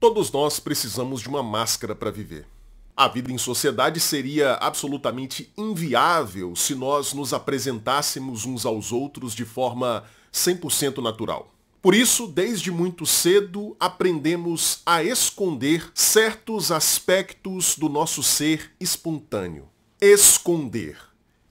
Todos nós precisamos de uma máscara para viver. A vida em sociedade seria absolutamente inviável se nós nos apresentássemos uns aos outros de forma 100% natural. Por isso, desde muito cedo, aprendemos a esconder certos aspectos do nosso ser espontâneo. Esconder.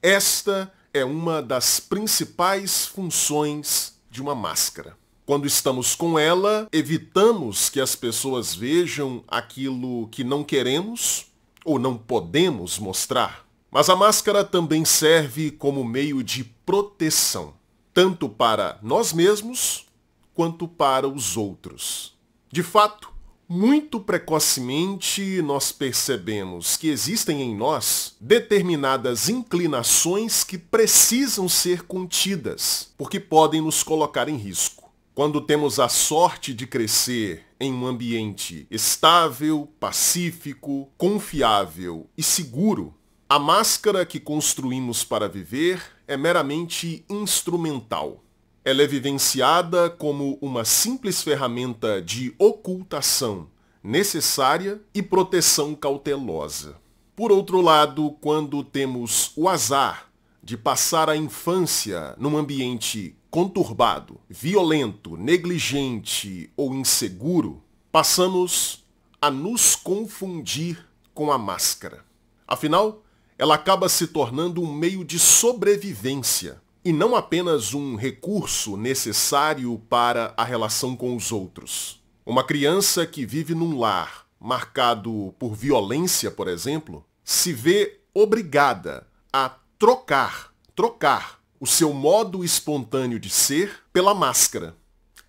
Esta é uma das principais funções de uma máscara. Quando estamos com ela, evitamos que as pessoas vejam aquilo que não queremos ou não podemos mostrar. Mas a máscara também serve como meio de proteção, tanto para nós mesmos quanto para os outros. De fato, muito precocemente nós percebemos que existem em nós determinadas inclinações que precisam ser contidas, porque podem nos colocar em risco. Quando temos a sorte de crescer em um ambiente estável, pacífico, confiável e seguro, a máscara que construímos para viver é meramente instrumental. Ela é vivenciada como uma simples ferramenta de ocultação necessária e proteção cautelosa. Por outro lado, quando temos o azar de passar a infância num ambiente conturbado, violento, negligente ou inseguro, passamos a nos confundir com a máscara. Afinal, ela acaba se tornando um meio de sobrevivência e não apenas um recurso necessário para a relação com os outros. Uma criança que vive num lar marcado por violência, por exemplo, se vê obrigada a trocar, trocar o seu modo espontâneo de ser pela máscara,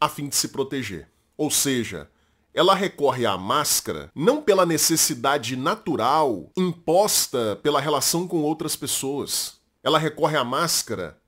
a fim de se proteger. Ou seja, ela recorre à máscara não pela necessidade natural imposta pela relação com outras pessoas. Ela recorre à máscara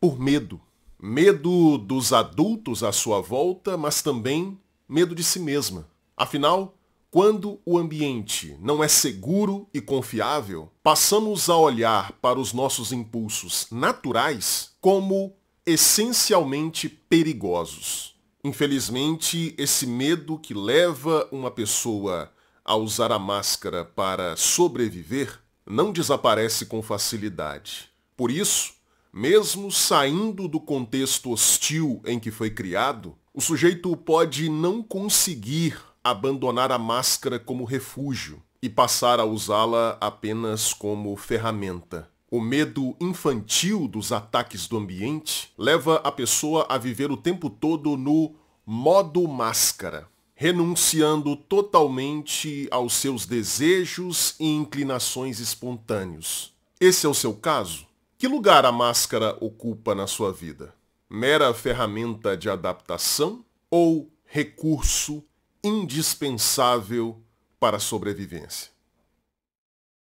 por medo. Medo dos adultos à sua volta, mas também medo de si mesma. Afinal, quando o ambiente não é seguro e confiável, passamos a olhar para os nossos impulsos naturais como essencialmente perigosos. Infelizmente, esse medo que leva uma pessoa a usar a máscara para sobreviver não desaparece com facilidade. Por isso, mesmo saindo do contexto hostil em que foi criado, o sujeito pode não conseguir abandonar a máscara como refúgio e passar a usá-la apenas como ferramenta. O medo infantil dos ataques do ambiente leva a pessoa a viver o tempo todo no modo máscara, renunciando totalmente aos seus desejos e inclinações espontâneos. Esse é o seu caso? Que lugar a máscara ocupa na sua vida? Mera ferramenta de adaptação ou recurso indispensável para a sobrevivência.